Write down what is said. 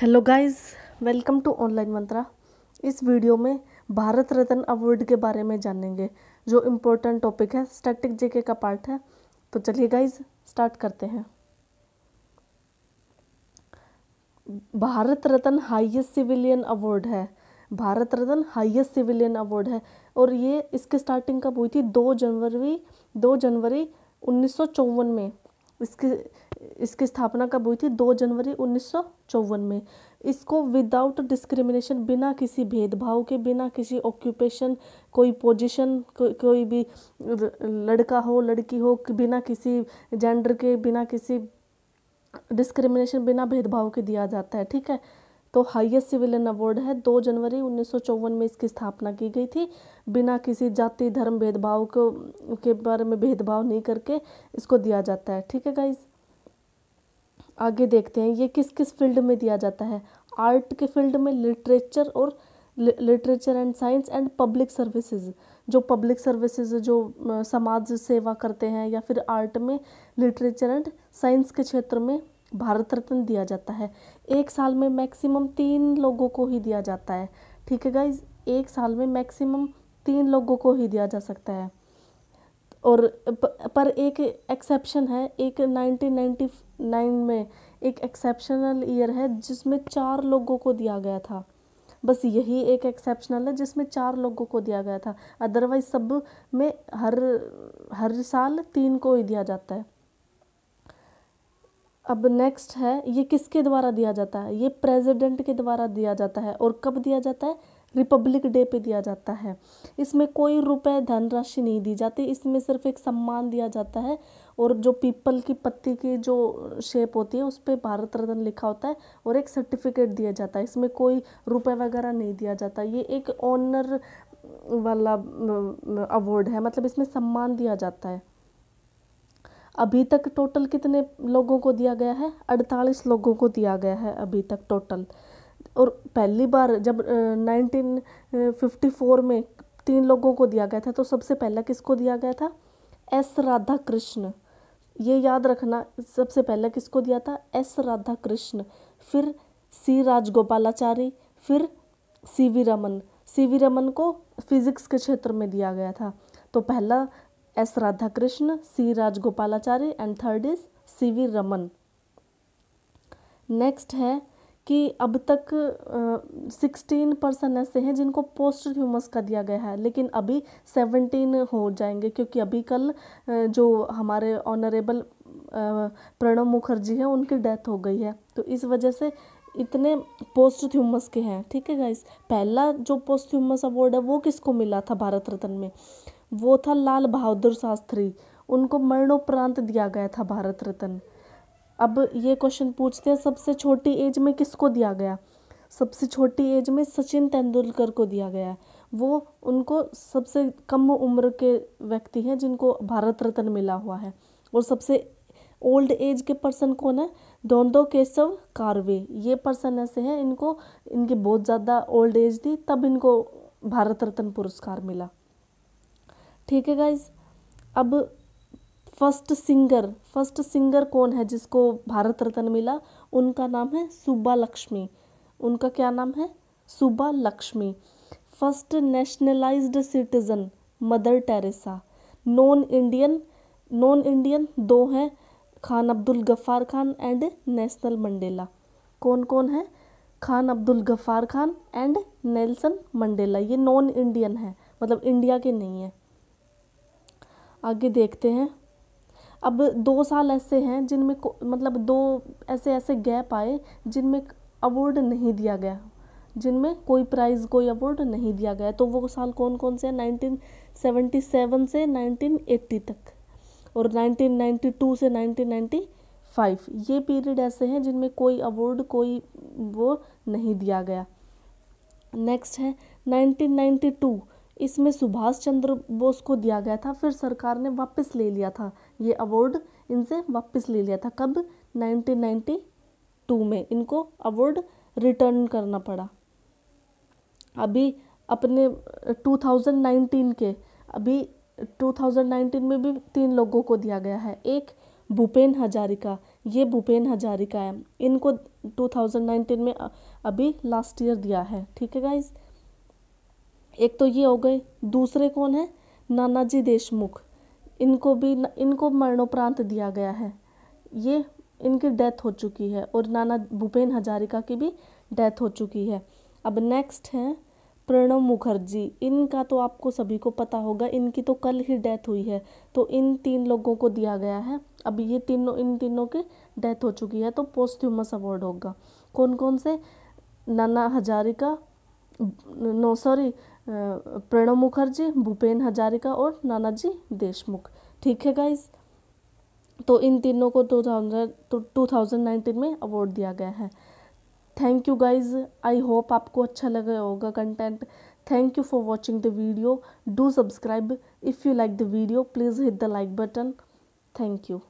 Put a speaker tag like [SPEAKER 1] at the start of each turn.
[SPEAKER 1] hello guys welcome to online Mantra इस video में भारत रत्न award के बारे में जानेंगे जो इम्पोर्टेंट टॉपिक है स्टैटिक जेके का पार्ट है तो चलिए गाइस स्टार्ट करते हैं Bharat Ratna highest civilian award है Bharat Ratna highest civilian award है और ये इसके स्टार्टिंग कब हुई थी दो जनवरी दो जनवरी उन्नीस में इसके इसकी स्थापना कब हुई थी दो जनवरी उन्नीस में इसको विदाउट डिस्क्रिमिनेशन बिना किसी भेदभाव के बिना किसी ऑक्यूपेशन कोई पोजीशन को, कोई भी लड़का हो लड़की हो बिना किसी जेंडर के बिना किसी डिस्क्रिमिनेशन बिना भेदभाव के दिया जाता है ठीक है तो हाईएस्ट सिविलियन अवार्ड है दो जनवरी उन्नीस में इसकी स्थापना की गई थी बिना किसी जाति धर्म भेदभाव को के बारे में भेदभाव नहीं करके इसको दिया जाता है ठीक है गाइज़ आगे देखते हैं ये किस किस फील्ड में दिया जाता है आर्ट के फील्ड में लिटरेचर और literature and science and public services जो पब्लिक सर्विसेज जो समाज सेवा करते हैं या फिर आर्ट में लिटरेचर एंड साइंस के क्षेत्र में भारत रत्न दिया जाता है एक साल में मैक्सिमम तीन लोगों को ही दिया जाता है ठीक है गाइज एक साल में मैक्सिमम तीन लोगों को ही दिया जा सकता है और पर एक एक्सेप्शन है एक नाइन्टी लाइन में एक एक्सेप्शनल ईयर है जिसमें चार लोगों को दिया गया था बस यही एक एक्सेप्शनल है जिसमें चार लोगों को दिया गया था अदरवाइज सब में हर हर साल तीन को ही दिया जाता है अब नेक्स्ट है ये किसके द्वारा दिया जाता है ये प्रेसिडेंट के द्वारा दिया जाता है और कब दिया जाता है रिपब्लिक डे पे दिया जाता है इसमें कोई रुपए धनराशि नहीं दी जाती इसमें सिर्फ एक सम्मान दिया जाता है और जो पीपल की पत्ती की जो शेप होती है उस पर भारत रत्न लिखा होता है और एक सर्टिफिकेट दिया जाता है इसमें कोई रुपए वगैरह नहीं दिया जाता ये एक ऑनर वाला अवार्ड है मतलब इसमें सम्मान दिया जाता है अभी तक टोटल कितने लोगों को दिया गया है अड़तालीस लोगों को दिया गया है अभी तक टोटल और पहली बार जब नाइनटीन फिफ्टी फोर में तीन लोगों को दिया गया था तो सबसे पहला किसको दिया गया था एस राधा कृष्ण ये याद रखना सबसे पहला किसको दिया था एस राधा कृष्ण फिर सी राजगोपालाचारी फिर C V Raman C V Raman को फिजिक्स के क्षेत्र में दिया गया था तो पहला S Radha Krishna C Rajagopalachari and third is C V Raman next है कि अब तक सिक्सटीन पर्सन ऐसे हैं जिनको पोस्ट ह्यूमस कर दिया गया है लेकिन अभी सेवनटीन हो जाएंगे क्योंकि अभी कल जो हमारे ऑनरेबल प्रणब मुखर्जी हैं उनकी डेथ हो गई है तो इस वजह से इतने पोस्ट थ्यूमस के हैं ठीक है गाइस पहला जो पोस्ट थ्यूमस अवार्ड है वो किसको मिला था भारत रत्न में वो था लाल बहादुर शास्त्री उनको मरणोपरांत दिया गया था भारत रत्न अब ये क्वेश्चन पूछते हैं सबसे छोटी एज में किसको दिया गया सबसे छोटी एज में सचिन तेंदुलकर को दिया गया है वो उनको सबसे कम उम्र के व्यक्ति हैं जिनको भारत रत्न मिला हुआ है और सबसे ओल्ड एज के पर्सन कौन है दोंदो केशव कार्वे ये पर्सन ऐसे हैं इनको इनकी बहुत ज़्यादा ओल्ड एज थी तब इनको भारत रत्न पुरस्कार मिला ठीक है गाइज अब फर्स्ट सिंगर फर्स्ट सिंगर कौन है जिसको भारत रत्न मिला उनका नाम है सुब्बा लक्ष्मी उनका क्या नाम है Subba Lakshmi first naturalised citizen Mother Teresa non Indian non Indian दो हैं Khan Abdul Ghaffar Khan and Nelson Mandela कौन कौन है Khan Abdul Ghaffar Khan and Nelson Mandela ये नॉन इंडियन है मतलब इंडिया के नहीं है आगे देखते हैं अब दो साल ऐसे हैं जिनमें मतलब दो ऐसे ऐसे गैप आए जिनमें अवॉर्ड नहीं दिया गया जिनमें कोई प्राइज़ कोई अवॉर्ड नहीं दिया गया तो वो साल कौन कौन से हैं नाइनटीन सेवेंटी सेवन से नाइनटीन एट्टी तक और 1992 से 1995 ये पीरियड ऐसे हैं जिनमें कोई अवार्ड कोई वो नहीं दिया गया नेक्स्ट है 1992 इसमें सुभाष चंद्र बोस को दिया गया था फिर सरकार ने वापस ले लिया था ये अवार्ड इनसे वापस ले लिया था कब 1992 में इनको अवार्ड रिटर्न करना पड़ा अभी अपने 2019 के अभी 2019 में भी तीन लोगों को दिया गया है एक भूपेन हजारिका ये भूपेन हजारिका है इनको 2019 में अभी लास्ट ईयर दिया है ठीक है गाइज़ एक तो ये हो गए दूसरे कौन है नानाजी देशमुख इनको भी इनको मरणोपरांत दिया गया है ये इनकी डेथ हो चुकी है और नाना भूपेन हजारिका की भी डेथ हो चुकी है अब नेक्स्ट हैं प्रणब मुखर्जी इनका तो आपको सभी को पता होगा इनकी तो कल ही डेथ हुई है तो इन तीन लोगों को दिया गया है अब ये तीनों इन तीनों की डेथ हो चुकी है तो पोस्ट्यूमस अवार्ड होगा कौन कौन से नाना हजारिका नो सॉरी प्रणब मुखर्जी भूपेन हजारिका और नानाजी देशमुख ठीक है गाइज तो इन तीनों को two thousand two thousand nineteen में अवार्ड दिया गया है thank you guys I hope आपको अच्छा लगा होगा content thank you for watching the video do subscribe if you like the video please hit the like button thank you